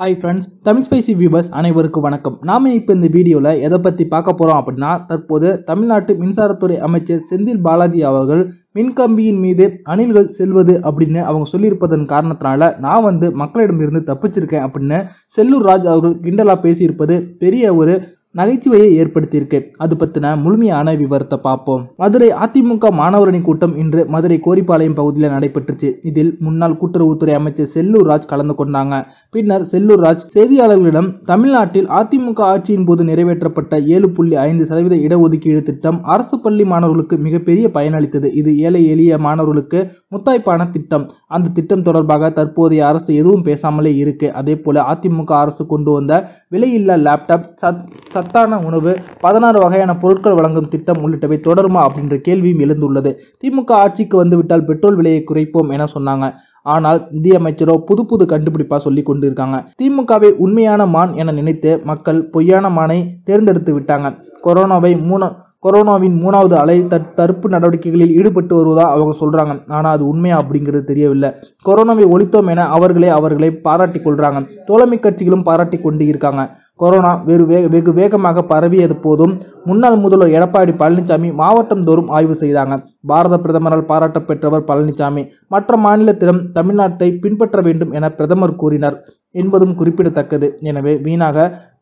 hi friends Tamil spicy viewers அனைவருக்கும் வணக்கம் நாம் இப்போ இந்த வீடியோவில் எதை பற்றி பார்க்க போகிறோம் அப்படின்னா தற்போது தமிழ்நாட்டு மின்சாரத்துறை அமைச்சர் செந்தில் பாலாஜி அவர்கள் மின்கம்பியின் மீது அணில்கள் செல்வது அப்படின்னு அவங்க சொல்லியிருப்பதன் காரணத்தினால நான் வந்து மக்களிடமிருந்து தப்பிச்சிருக்கேன் அப்படின்னு செல்லூர் ராஜ் அவர்கள் கிண்டலாக பேசியிருப்பது பெரிய ஒரு நகைச்சுவையை ஏற்படுத்தியிருக்கு அது பற்றின முழுமையான விவரத்தை பார்ப்போம் மதுரை அதிமுக மாணவரணி கூட்டம் இன்று மதுரை கோரிப்பாளையம் பகுதியில் நடைபெற்றுச்சு இதில் முன்னாள் கூட்டுறவுத்துறை அமைச்சர் செல்லூர் ராஜ் கலந்து கொண்டாங்க பின்னர் செல்லூர் ராஜ் செய்தியாளர்களிடம் தமிழ்நாட்டில் அதிமுக ஆட்சியின் போது நிறைவேற்றப்பட்ட ஏழு புள்ளி ஐந்து சதவீத இடஒதுக்கீடு திட்டம் அரசு பள்ளி மாணவர்களுக்கு மிகப்பெரிய பயனளித்தது இது ஏழை எளிய மாணவர்களுக்கு முத்தாய்ப்பான திட்டம் அந்த திட்டம் தொடர்பாக தற்போதைய அரசு எதுவும் பேசாமலே இருக்கு அதே போல அதிமுக அரசு கொண்டு வந்த விலையில்லா லேப்டாப் சத் சத்தான உணவு பதினாறு வகையான பொருட்கள் வழங்கும் திட்டம் உள்ளிட்டவை தொடருமா அப்படின்ற கேள்வியும் எழுந்துள்ளது திமுக ஆட்சிக்கு வந்துவிட்டால் பெட்ரோல் விலையை குறைப்போம் என சொன்னாங்க ஆனால் நிதியமைச்சரோ புது புது கண்டுபிடிப்பா சொல்லி கொண்டிருக்காங்க திமுகவை உண்மையான மான் என நினைத்து மக்கள் பொய்யான மானை தேர்ந்தெடுத்து விட்டாங்க கொரோனாவை மூணு கொரோனாவின் மூணாவது அலை தடுப்பு நடவடிக்கைகளில் ஈடுபட்டு வருவதாக அவங்க சொல்கிறாங்க ஆனால் அது உண்மையா அப்படிங்கிறது தெரியவில்லை கொரோனாவை ஒழித்தோம் என அவர்களே அவர்களை பாராட்டி கொள்கிறாங்க தோழமை கட்சிகளும் பாராட்டி கொண்டு இருக்காங்க கொரோனா வெறு வே வெகு வேகமாக பரவியது போதும் முன்னாள் முதல்வர் எடப்பாடி பழனிசாமி மாவட்டம் தோறும் ஆய்வு செய்தாங்க பாரத பிரதமரால் பாராட்ட பெற்றவர் பழனிசாமி மற்ற மாநிலத்திடம் தமிழ்நாட்டை பின்பற்ற வேண்டும் என பிரதமர் கூறினார் என்பதும் குறிப்பிடத்தக்கது எனவே வீணாக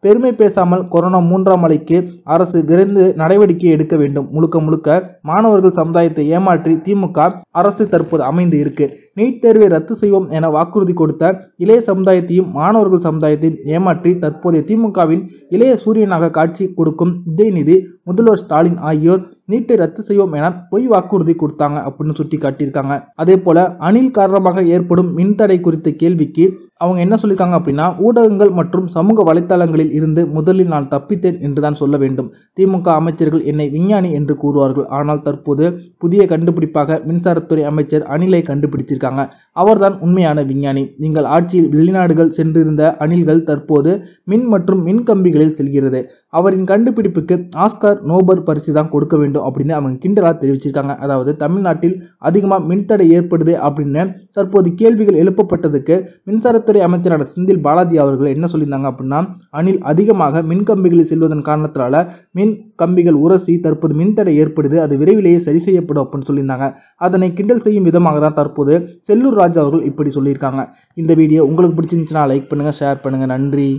பெருமை பேசாமல் கொரோனா மூன்றாம் அலைக்கு அரசு விரைந்து நடவடிக்கை எடுக்க வேண்டும் முழுக்க முழுக்க மாணவர்கள் சமுதாயத்தை ஏமாற்றி திமுக அரசு தற்போது அமைந்து இருக்கு நீட் தேர்வை ரத்து செய்வோம் என வாக்குறுதி கொடுத்த இளைய சமுதாயத்தையும் மாணவர்கள் சமுதாயத்தையும் ஏமாற்றி தற்போதைய திமுகவின் இளைய சூரியனாக காட்சி கொடுக்கும் உதயநிதி முதல்வர் ஸ்டாலின் ஆகியோர் நீட்டை ரத்து செய்வோம் என பொய் வாக்குறுதி கொடுத்தாங்க அப்படின்னு சுட்டி காட்டியிருக்காங்க அதே போல அணில் காரணமாக ஏற்படும் மின்தடை குறித்த கேள்விக்கு அவங்க என்ன சொல்லியிருக்காங்க அப்படின்னா ஊடகங்கள் மற்றும் சமூக வலைத்தளங்களில் இருந்து முதலில் நான் தப்பித்தேன் என்று தான் சொல்ல வேண்டும் திமுக அமைச்சர்கள் என்னை விஞ்ஞானி என்று கூறுவார்கள் ஆனால் தற்போது புதிய கண்டுபிடிப்பாக மின்சாரத்துறை அமைச்சர் அணிலை கண்டுபிடிச்சிருக்காங்க அவர்தான் உண்மையான விஞ்ஞானி நீங்கள் ஆட்சியில் வெளிநாடுகள் சென்றிருந்த அணில்கள் தற்போது மின் மற்றும் மின் கம்பிகளில் செல்கிறது அவரின் கண்டுபிடிப்புக்கு ஆஸ்கார் நோபர் பரிசு தான் கொடுக்க வேண்டும் அப்படின்னு அவங்க கிண்டலாக தெரிவிச்சிருக்காங்க அதாவது தமிழ்நாட்டில் அதிகமாக மின்தடை ஏற்படுது அப்படின்னு தற்போது கேள்விகள் எழுப்பப்பட்டதுக்கு மின்சாரத்துறை அமைச்சரான செந்தில் பாலாஜி அவர்கள் என்ன சொல்லியிருந்தாங்க அப்படின்னா அணில் அதிகமாக மின் செல்வதன் காரணத்தினால மின் கம்பிகள் உரசி தற்போது மின்தடை ஏற்படுது அது விரைவிலேயே சரி செய்யப்படும் அப்படின்னு சொல்லியிருந்தாங்க அதனை கிண்டல் செய்யும் விதமாக தான் தற்போது செல்லூர் ராஜா அவர்கள் இப்படி சொல்லியிருக்காங்க இந்த வீடியோ உங்களுக்கு பிடிச்சிருந்துச்சுன்னா லைக் பண்ணுங்கள் ஷேர் பண்ணுங்கள் நன்றி